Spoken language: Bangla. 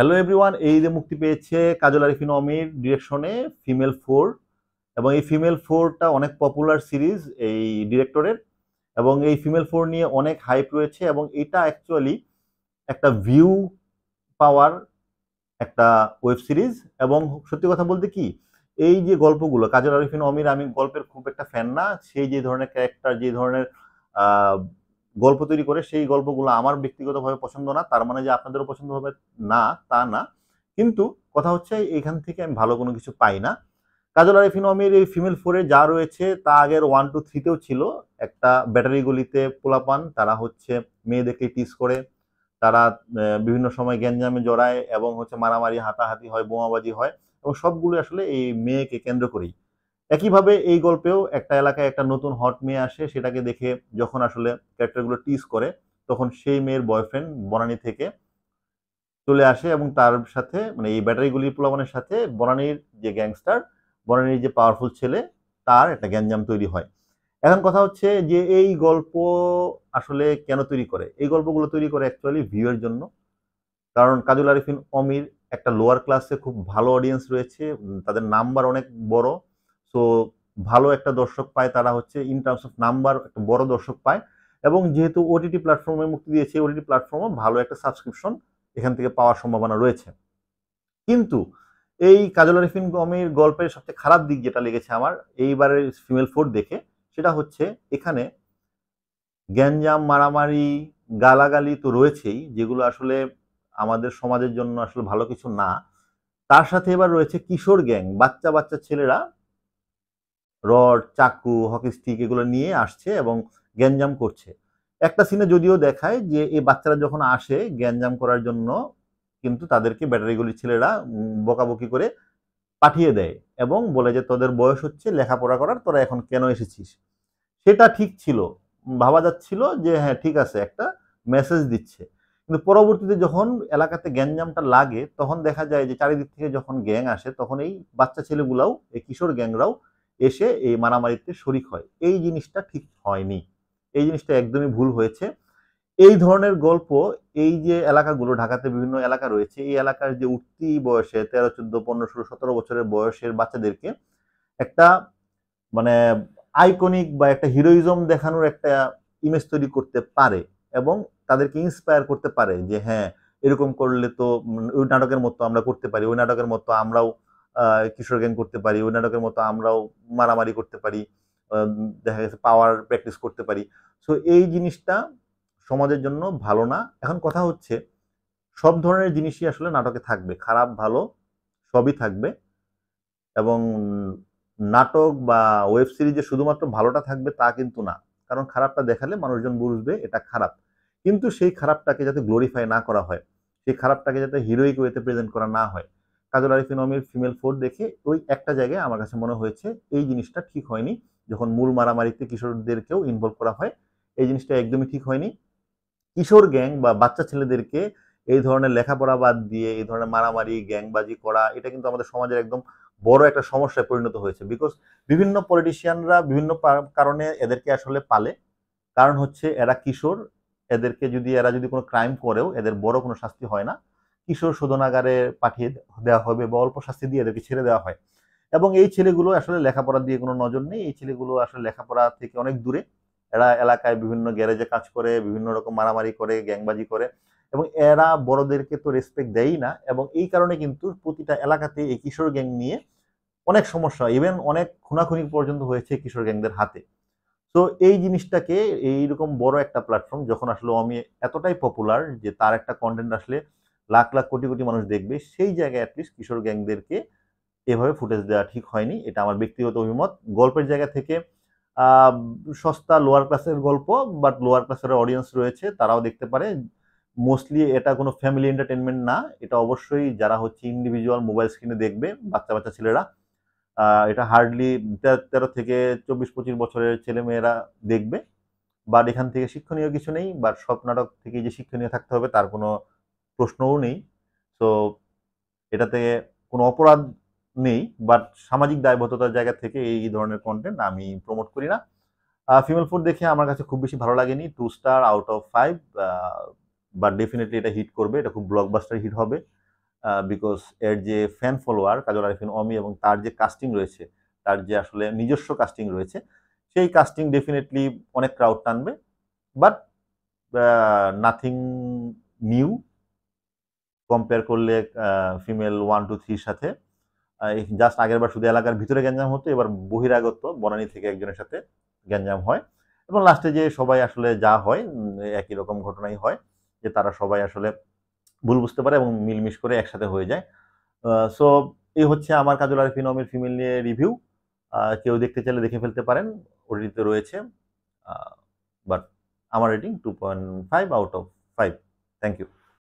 হ্যালো এভরিওয়ান এই যে মুক্তি পেয়েছে কাজল আরিফিন অমির ডিরেকশনে ফিমেল ফোর এবং এই ফিমেল ফোরটা অনেক পপুলার সিরিজ এই ডিরেক্টরের এবং এই ফিমেল ফোর নিয়ে অনেক হাইপ রয়েছে এবং এটা অ্যাকচুয়ালি একটা ভিউ পাওয়ার একটা ওয়েব সিরিজ এবং সত্যি কথা বলতে কি এই যে গল্পগুলো কাজল আরিফিন অমির আমি গল্পের খুব একটা ফ্যান না সেই যে ধরনের ক্যারেক্টার যে ধরনের গল্প তৈরি করে সেই গল্পগুলো আমার ব্যক্তিগতভাবে পছন্দ না তার মানে যে আপনাদেরও পছন্দ হবে না তা না কিন্তু কথা হচ্ছে এইখান থেকে আমি ভালো কোনো কিছু পাই না কাজল আর অমির এই ফিমেল ফোরে যা রয়েছে তা আগের ওয়ান টু থ্রিতেও ছিল একটা ব্যাটারি গলিতে পোলাপান তারা হচ্ছে মেয়েদেরকে টিস করে তারা বিভিন্ন সময় গ্যাঞ্জামে জড়ায় এবং হচ্ছে মারামারি হাতাহাতি হয় বোমাবাজি হয় এবং সবগুলো আসলে এই মেয়েকে কেন্দ্র করেই একইভাবে এই গল্পেও একটা এলাকায় একটা নতুন হট মেয়ে আসে সেটাকে দেখে যখন আসলে ক্যারেক্টারগুলো টিস করে তখন সেই মেয়ের বয়ফ্রেন্ড বনানী থেকে চলে আসে এবং তার সাথে মানে এই ব্যাটারিগুলি পোলাবনের সাথে বনানীর যে গ্যাংস্টার বনানির যে পাওয়ারফুল ছেলে তার একটা গ্যাঞ্জাম তৈরি হয় এখন কথা হচ্ছে যে এই গল্প আসলে কেন তৈরি করে এই গল্পগুলো তৈরি করে অ্যাকচুয়ালি ভিউয়ের জন্য কারণ কাজুল আরিফিন অমির একটা লোয়ার ক্লাসে খুব ভালো অডিয়েন্স রয়েছে তাদের নাম্বার অনেক বড় সো ভালো একটা দর্শক পায় তারা হচ্ছে ইন টার্মস অফ নাম্বার একটা বড় দর্শক পায় এবং যেহেতু ওটিটি প্ল্যাটফর্মে মুক্তি দিয়েছে ওটিটি প্ল্যাটফর্মও ভালো একটা সাবস্ক্রিপশন এখান থেকে পাওয়ার সম্ভাবনা রয়েছে কিন্তু এই কাজল আরিফিন গমের গল্পের সবচেয়ে খারাপ দিক যেটা লেগেছে আমার এইবারের ফিমেল ফোর দেখে সেটা হচ্ছে এখানে গ্যাঞ্জাম মারামারি গালাগালি তো রয়েছেই যেগুলো আসলে আমাদের সমাজের জন্য আসলে ভালো কিছু না তার সাথে এবার রয়েছে কিশোর গ্যাং বাচ্চা বাচ্চা ছেলেরা রড চাকু হকি স্টিক এগুলো নিয়ে আসছে এবং গ্যাঞ্জাম করছে একটা সিনে যদিও দেখায় যে এই বাচ্চারা যখন আসে গ্যাঞ্জাম করার জন্য কিন্তু তাদেরকে ব্যাটারিগুলি ছেলেরা বকাবকি করে পাঠিয়ে দেয় এবং বলে যে তোদের বয়স হচ্ছে লেখাপড়া করার তোরা এখন কেন এসেছিস সেটা ঠিক ছিল ভাবা যাচ্ছিল যে হ্যাঁ ঠিক আছে একটা মেসেজ দিচ্ছে কিন্তু পরবর্তীতে যখন এলাকাতে গ্যাঞ্জামটা লাগে তখন দেখা যায় যে চারিদিক থেকে যখন গ্যাং আসে তখন এই বাচ্চা ছেলেগুলাও এই কিশোর গ্যাংরাও এসে এই মারামারিতে শরিক হয় এই জিনিসটা ঠিক হয়নি এই জিনিসটা একদমই ভুল হয়েছে এই ধরনের গল্প এই যে এলাকাগুলো ঢাকাতে বিভিন্ন এলাকা রয়েছে এই এলাকার যে উঠতি বয়সে তেরো চোদ্দ পনেরো ষোলো সতেরো বছরের বয়সের বাচ্চাদেরকে একটা মানে আইকনিক বা একটা হিরোইজম দেখানোর একটা ইমেজ তৈরি করতে পারে এবং তাদেরকে ইন্সপায়ার করতে পারে যে হ্যাঁ এরকম করলে তো ওই নাটকের মতো আমরা করতে পারি ওই নাটকের মতো আমরাও কিশোর গ্যাং করতে পারি ওই নাটকের মতো আমরাও মারামারি করতে পারি দেখা গেছে পাওয়ার প্র্যাকটিস করতে পারি সো এই জিনিসটা সমাজের জন্য ভালো না এখন কথা হচ্ছে সব ধরনের জিনিসই আসলে নাটকে থাকবে খারাপ ভালো সবই থাকবে এবং নাটক বা ওয়েব সিরিজে শুধুমাত্র ভালোটা থাকবে তা কিন্তু না কারণ খারাপটা দেখালে মানুষজন বুঝবে এটা খারাপ কিন্তু সেই খারাপটাকে যাতে গ্লোরিফাই না করা হয় সেই খারাপটাকে যাতে হিরোইক ওয়েতে প্রেজেন্ট করা না হয় কাজল আরিফিন অমির ফিমেল ফোর দেখে ওই একটা জায়গায় আমার কাছে মনে হয়েছে এই জিনিসটা ঠিক হয়নি যখন মূল মারামারিতে কিশোরদেরকেও ইনভলভ করা হয় এই জিনিসটা একদমই ঠিক হয়নি কিশোর গ্যাং বা বাচ্চা ছেলেদেরকে এই ধরনের লেখাপড়া বাদ দিয়ে এই ধরনের মারামারি গ্যাংবাজি করা এটা কিন্তু আমাদের সমাজের একদম বড় একটা সমস্যায় পরিণত হয়েছে বিকজ বিভিন্ন পলিটিশিয়ানরা বিভিন্ন কারণে এদেরকে আসলে পালে কারণ হচ্ছে এরা কিশোর এদেরকে যদি এরা যদি কোনো ক্রাইম করেও এদের বড় কোনো শাস্তি হয় না কিশোর শোধনাগারে পাঠিয়ে দেওয়া হবে বা অল্প শাস্তি দিয়ে এদেরকে ছেড়ে দেওয়া হয় এবং এই ছেলেগুলো আসলে লেখাপড়া দিয়ে কোনো নজর নেই এই ছেলেগুলো আসলে লেখাপড়া থেকে অনেক দূরে এরা এলাকায় বিভিন্ন গ্যারেজে কাজ করে বিভিন্ন রকম মারামারি করে গ্যাংবাজি করে এবং এরা বড়দেরকে তো রেসপেক্ট দেয়ই না এবং এই কারণে কিন্তু প্রতিটা এলাকাতে এই কিশোর গ্যাং নিয়ে অনেক সমস্যা ইভেন অনেক খুনাখুনি পর্যন্ত হয়েছে কিশোর গ্যাংদের হাতে তো এই জিনিসটাকে এইরকম বড় একটা প্ল্যাটফর্ম যখন আসলে অমি এতটাই পপুলার যে তার একটা কন্টেন্ট আসলে লাখ লাখ কোটি কোটি মানুষ দেখবে সেই জায়গায় অ্যাটলিস্ট কিশোর গ্যাংদেরকে এভাবে ফুটেজ দেওয়া ঠিক হয়নি এটা আমার ব্যক্তিগত অভিমত গল্পের জায়গা থেকে সস্তা লোয়ার ক্লাসের গল্প বাট লোয়ার ক্লাসের অডিয়েন্স রয়েছে তারাও দেখতে পারে মোস্টলি এটা কোনো ফ্যামিলি এন্টারটেনমেন্ট না এটা অবশ্যই যারা হচ্ছে ইন্ডিভিজুয়াল মোবাইল স্ক্রিনে দেখবে বাচ্চা বাচ্চা ছেলেরা এটা হার্ডলি তেরো থেকে চব্বিশ পঁচিশ বছরের ছেলেমেয়েরা দেখবে বাট এখান থেকে শিক্ষণীয় কিছু নেই বাট সব নাটক থেকে যে শিক্ষণীয় থাকতে হবে তার কোনো প্রশ্নও নেই সো এটাতে কোনো অপরাধ নেই বাট সামাজিক দায়বদ্ধতার জায়গা থেকে এই ধরনের কন্টেন্ট আমি প্রমোট করি না ফিমেল ফুড দেখে আমার কাছে খুব বেশি ভালো লাগেনি two star out of five but definitely এটা হিট করবে এটা খুব ব্লকবাস্টার হিট হবে বিকজ এর যে ফ্যান ফলোয়ার কাজল আরিফিন অমি এবং তার যে কাস্টিং রয়েছে তার যে আসলে নিজস্ব কাস্টিং রয়েছে সেই কাস্টিং ডেফিনেটলি অনেক ক্রাউড টানবে বাট নাথিং নিউ কম্পেয়ার করলে ফিমেল ওয়ান টু থ্রির সাথে জাস্ট আগের বার শুধু এলাকার ভিতরে গ্যাঞ্জাম হতো এবার বহিরাগত বনানী থেকে একজনের সাথে গ্যাঞ্জাম হয় এবং লাস্টে যে সবাই আসলে যা হয় একই রকম ঘটনাই হয় যে তারা সবাই আসলে ভুল বুঝতে পারে এবং মিলমিশ করে একসাথে হয়ে যায় সো এই হচ্ছে আমার কাজল আর অমের ফিমেল নিয়ে রিভিউ কেউ দেখতে চাইলে দেখে ফেলতে পারেন ওটিতে রয়েছে বাট আমার rating two point five out of five thank you